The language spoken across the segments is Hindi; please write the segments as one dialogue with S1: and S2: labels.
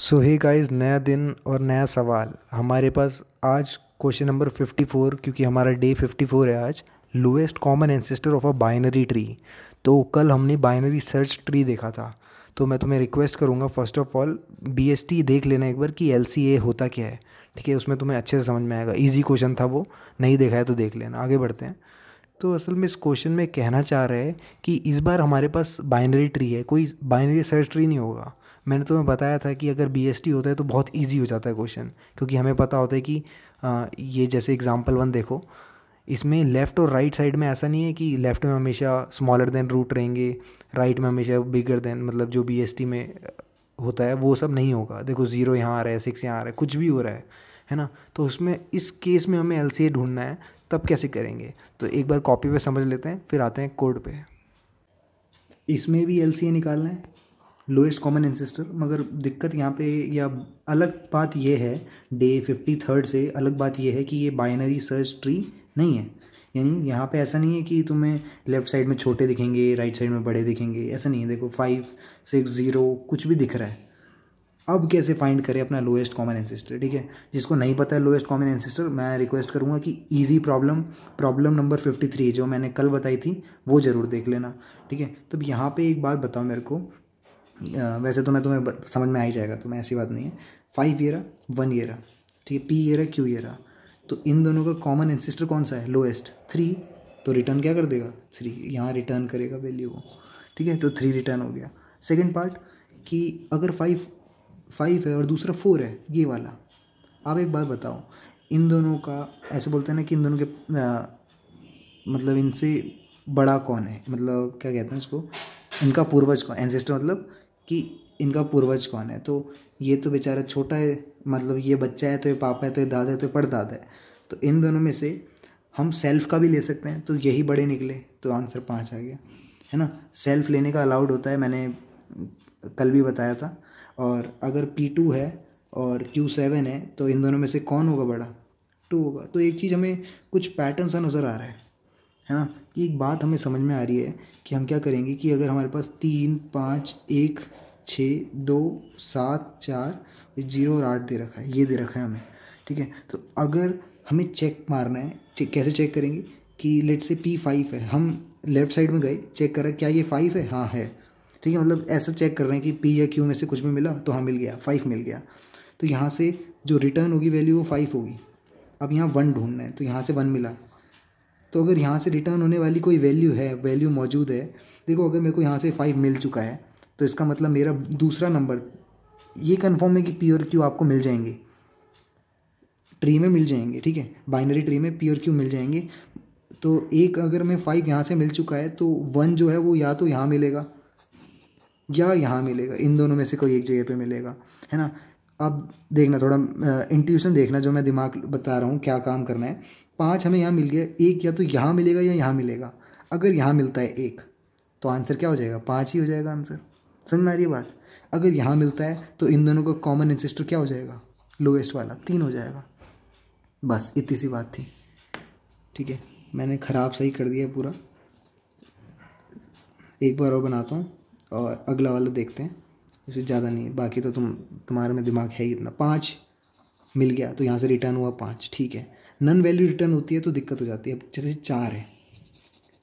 S1: सो ही गाइस नया दिन और नया सवाल हमारे पास आज क्वेश्चन नंबर 54 क्योंकि हमारा डे 54 है आज lowest common ancestor of a binary tree तो कल हमने बाइनरी सर्च ट्री देखा था तो मैं तुम्हें रिक्वेस्ट करूँगा first of all B S T देख लेना एक बार कि एल सी ए होता क्या है ठीक है उसमें तुम्हें अच्छे से समझ में आएगा ईजी क्वेश्चन था वो नहीं देखा है तो देख लेना आगे बढ़ते हैं तो असल में इस क्वेश्चन में कहना चाह रहे हैं कि इस बार हमारे पास बाइनरी ट्री है कोई बाइनरी सर्च ट्री नहीं होगा मैंने तुम्हें बताया था कि अगर बी होता है तो बहुत ईजी हो जाता है क्वेश्चन क्योंकि हमें पता होता है कि आ, ये जैसे एग्जाम्पल वन देखो इसमें लेफ़्ट और राइट साइड में ऐसा नहीं है कि लेफ़्ट में हमेशा स्मॉलर देन रूट रहेंगे राइट में हमेशा बिगर देन मतलब जो बी में होता है वो सब नहीं होगा देखो ज़ीरो यहाँ आ रहा है सिक्स यहाँ आ रहा है कुछ भी हो रहा है है ना तो उसमें इस केस में हमें एल ढूंढना है तब कैसे करेंगे तो एक बार कॉपी पे समझ लेते हैं फिर आते हैं कोड पे इसमें भी एल निकालना है लोएस्ट कॉमन एंसेस्टर मगर दिक्कत यहाँ पे या अलग बात यह है डे फिफ्टी थर्ड से अलग बात यह है कि ये बाइनरी सर्च ट्री नहीं है यानी यहाँ पे ऐसा नहीं है कि तुम्हें लेफ्ट साइड में छोटे दिखेंगे राइट साइड में बड़े दिखेंगे ऐसा नहीं है देखो फाइव सिक्स ज़ीरो कुछ भी दिख रहा है अब कैसे फाइंड करें अपना लोएस्ट कॉमन एनसिस्टर ठीक है जिसको नहीं पता है लोएस्ट कॉमन एनसिस्टर मैं रिक्वेस्ट करूँगा कि easy problem problem number fifty three जो मैंने कल बताई थी वो ज़रूर देख लेना ठीक है तो यहाँ पे एक बात बताओ मेरे को वैसे तो मैं तुम्हें समझ में आ ही जाएगा तुम्हें तो ऐसी बात नहीं है फाइव ईयर वन ईयर ठीक है पी ईयर है क्यू ईयर तो इन दोनों का कॉमन एनसिस्टर कौन सा है लोएस्ट थ्री तो रिटर्न क्या कर देगा थ्री यहाँ रिटर्न करेगा वैल्यू को ठीक है तो थ्री रिटर्न हो गया सेकेंड पार्ट कि अगर फाइव फाइव है और दूसरा फोर है ये वाला आप एक बात बताओ इन दोनों का ऐसे बोलते हैं ना कि इन दोनों के आ, मतलब इनसे बड़ा कौन है मतलब क्या कहते हैं इसको इनका पूर्वज कौन एनसेस्टर मतलब कि इनका पूर्वज कौन है तो ये तो बेचारा छोटा है मतलब ये बच्चा है तो ये पापा है तो ये दादा है तो ये परदादा है तो इन दोनों में से हम सेल्फ का भी ले सकते हैं तो यही बड़े निकले तो आंसर पाँच आ गया है ना सेल्फ लेने का अलाउड होता है मैंने कल भी बताया था और अगर पी टू है और क्यू सेवन है तो इन दोनों में से कौन होगा बड़ा टू होगा तो एक चीज़ हमें कुछ पैटर्न सा नज़र आ रहा है है ना कि एक बात हमें समझ में आ रही है कि हम क्या करेंगे कि अगर हमारे पास तीन पाँच एक छः दो सात चार जीरो और आठ दे रखा है ये दे रखा है हमें ठीक है तो अगर हमें चेक मारना है चेक कैसे चेक करेंगे कि लेट से पी फाइव है हम लेफ़्ट साइड में गए चेक करा क्या ये फाइव है हाँ है ठीक है मतलब ऐसा चेक कर रहे हैं कि पी या क्यू में से कुछ भी मिला तो हाँ मिल गया फाइव मिल गया तो यहाँ से जो रिटर्न होगी वैल्यू वो फाइव होगी अब यहाँ वन ढूंढना है तो यहाँ से वन मिला तो अगर यहाँ से रिटर्न होने वाली कोई वैल्यू है वैल्यू मौजूद है देखो अगर मेरे को यहाँ से फाइव मिल चुका है तो इसका मतलब मेरा दूसरा नंबर ये कन्फर्म है कि पी और क्यू आपको मिल जाएंगे ट्री में मिल जाएंगे ठीक है बाइनरी ट्री में पी और क्यू मिल जाएंगे तो एक अगर मैं फाइव यहाँ से मिल चुका है तो वन जो है वो या तो यहाँ मिलेगा या यहाँ मिलेगा इन दोनों में से कोई एक जगह पे मिलेगा है ना अब देखना थोड़ा इंट्यूशन देखना जो मैं दिमाग बता रहा हूँ क्या काम करना है पाँच हमें यहाँ मिल गया एक या तो यहाँ मिलेगा या यहाँ मिलेगा अगर यहाँ मिलता है एक तो आंसर क्या हो जाएगा पाँच ही हो जाएगा आंसर समझ में आ रही है बात अगर यहाँ मिलता है तो इन दोनों का कॉमन एंसेस्टर क्या हो जाएगा लोएस्ट वाला तीन हो जाएगा बस इतनी सी बात थी ठीक है मैंने ख़राब सही कर दिया पूरा एक बार और बनाता हूँ और अगला वाला देखते हैं उसे ज़्यादा नहीं बाकी तो तुम तुम्हारे में दिमाग है ही इतना पाँच मिल गया तो यहाँ से रिटर्न हुआ पाँच ठीक है नन वैल्यू रिटर्न होती है तो दिक्कत हो जाती है अब जैसे चार है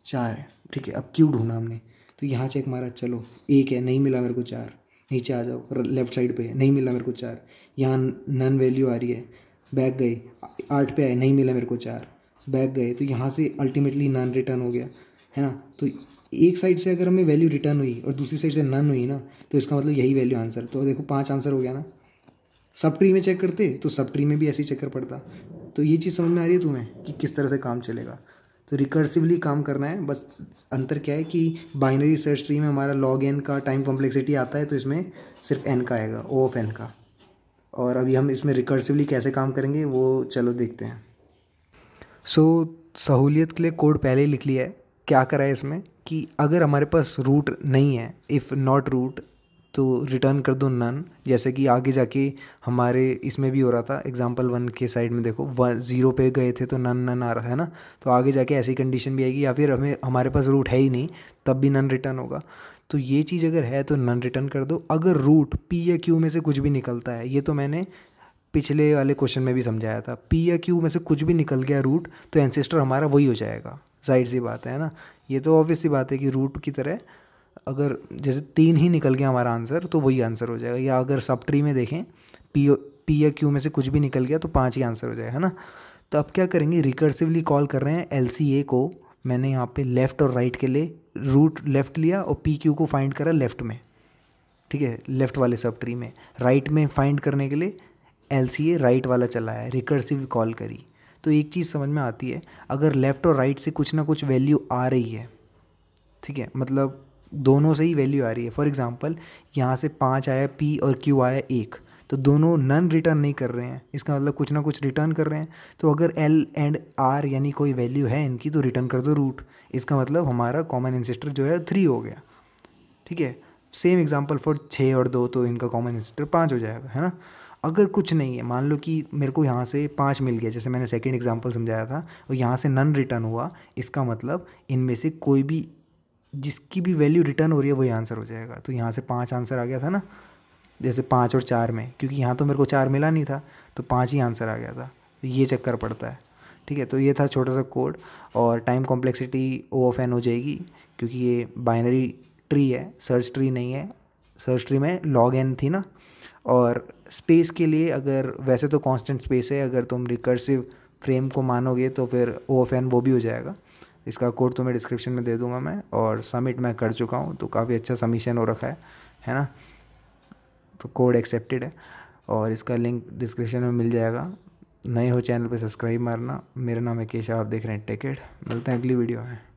S1: चार है ठीक है अब क्यों ढूंढा हमने तो यहाँ चेक मारा चलो एक है नहीं मिला मेरे को चार नीचे आ जाओ लेफ्ट साइड पे है नहीं मिला मेरे को चार यहाँ नन वैल्यू आ रही है बैक गए आठ पे आए नहीं मिला मेरे को चार बैक गए तो यहाँ से अल्टीमेटली नन रिटर्न हो गया है ना तो एक साइड से अगर हमें वैल्यू रिटर्न हुई और दूसरी साइड से नन हुई ना तो इसका मतलब यही वैल्यू आंसर तो देखो पाँच आंसर हो गया ना सब ट्री में चेक करते तो सब ट्री में भी ऐसे ही चक्कर पड़ता तो ये चीज़ समझ में आ रही है तुम्हें कि किस तरह से काम चलेगा तो रिकर्सिवली काम करना है बस अंतर क्या है कि बाइनरी सर्च ट्री में हमारा लॉग एन का टाइम कॉम्प्लेक्सिटी आता है तो इसमें सिर्फ एन का आएगा ओ ऑफ एन का और अभी हम इसमें रिकर्सिवली कैसे काम करेंगे वो चलो देखते हैं सो so, सहूलियत के लिए कोड पहले ही लिख लिया है क्या करा है इसमें कि अगर हमारे पास रूट नहीं है इफ़ नॉट रूट तो रिटर्न कर दो नन जैसे कि आगे जाके हमारे इसमें भी हो रहा था एग्जाम्पल वन के साइड में देखो वन ज़ीरो पे गए थे तो नन नन आ रहा है ना तो आगे जाके ऐसी कंडीशन भी आएगी या फिर हमें हमारे पास रूट है ही नहीं तब भी नन रिटर्न होगा तो ये चीज़ अगर है तो नन रिटर्न कर दो अगर रूट पी या क्यू में से कुछ भी निकलता है ये तो मैंने पिछले वाले क्वेश्चन में भी समझाया था पी या क्यू में से कुछ भी निकल गया रूट तो एनसेस्टर हमारा वही हो जाएगा जाहिर सी बात है ना ये तो ऑब्वियस सी बात है कि रूट की तरह अगर जैसे तीन ही निकल गया हमारा आंसर तो वही आंसर हो जाएगा या अगर सब ट्री में देखें पी पी या क्यू में से कुछ भी निकल गया तो पाँच ही आंसर हो जाएगा है ना तो अब क्या करेंगे रिकर्सिवली कॉल कर रहे हैं एल को मैंने यहाँ पे लेफ़्ट और राइट के लिए रूट लेफ़्ट लिया और पी क्यू को फाइंड करा लेफ़्ट में ठीक है लेफ़्ट वाले सब ट्री में राइट में फाइंड करने के लिए एल सी ए राइट वाला चलाया रिकर्सिव कॉल करी तो एक चीज़ समझ में आती है अगर लेफ़्ट और राइट से कुछ ना कुछ वैल्यू आ रही है ठीक है मतलब दोनों से ही वैल्यू आ रही है फॉर एग्ज़ाम्पल यहाँ से पाँच आया पी और क्यू आया एक तो दोनों नन रिटर्न नहीं कर रहे हैं इसका मतलब कुछ ना कुछ रिटर्न कर रहे हैं तो अगर एल एंड आर यानी कोई वैल्यू है इनकी तो रिटर्न कर दो रूट इसका मतलब हमारा कॉमन इंसिस्टर जो है थ्री हो गया ठीक है सेम एग्जाम्पल फॉर छः और दो तो इनका कॉमन इंसिस्टर पाँच हो जाएगा है ना अगर कुछ नहीं है मान लो कि मेरे को यहाँ से पाँच मिल गया जैसे मैंने सेकेंड एग्जाम्पल समझाया था और यहाँ से नन रिटर्न हुआ इसका मतलब इनमें से कोई भी जिसकी भी वैल्यू रिटर्न हो रही है वही आंसर हो जाएगा तो यहाँ से पाँच आंसर आ गया था ना जैसे पाँच और चार में क्योंकि यहाँ तो मेरे को चार मिला नहीं था तो पाँच ही आंसर आ गया था तो ये चक्कर पड़ता है ठीक है तो ये था छोटा सा कोड और time complexity O of n हो जाएगी क्योंकि ये बाइनरी ट्री है सर्च ट्री नहीं है सर्च ट्री में लॉग एन थी ना और स्पेस के लिए अगर वैसे तो कांस्टेंट स्पेस है अगर तुम रिकर्सिव फ्रेम को मानोगे तो फिर ओ ऑफ एन वो भी हो जाएगा इसका कोड तो मैं डिस्क्रिप्शन में दे दूंगा मैं और सबमिट मैं कर चुका हूँ तो काफ़ी अच्छा सबमिशन हो रखा है है ना तो कोड एक्सेप्टेड है और इसका लिंक डिस्क्रिप्शन में मिल जाएगा नए हो चैनल पे सब्सक्राइब मारना मेरा नाम है केशव आप देख रहे हैं टेकेट मिलते हैं अगली वीडियो में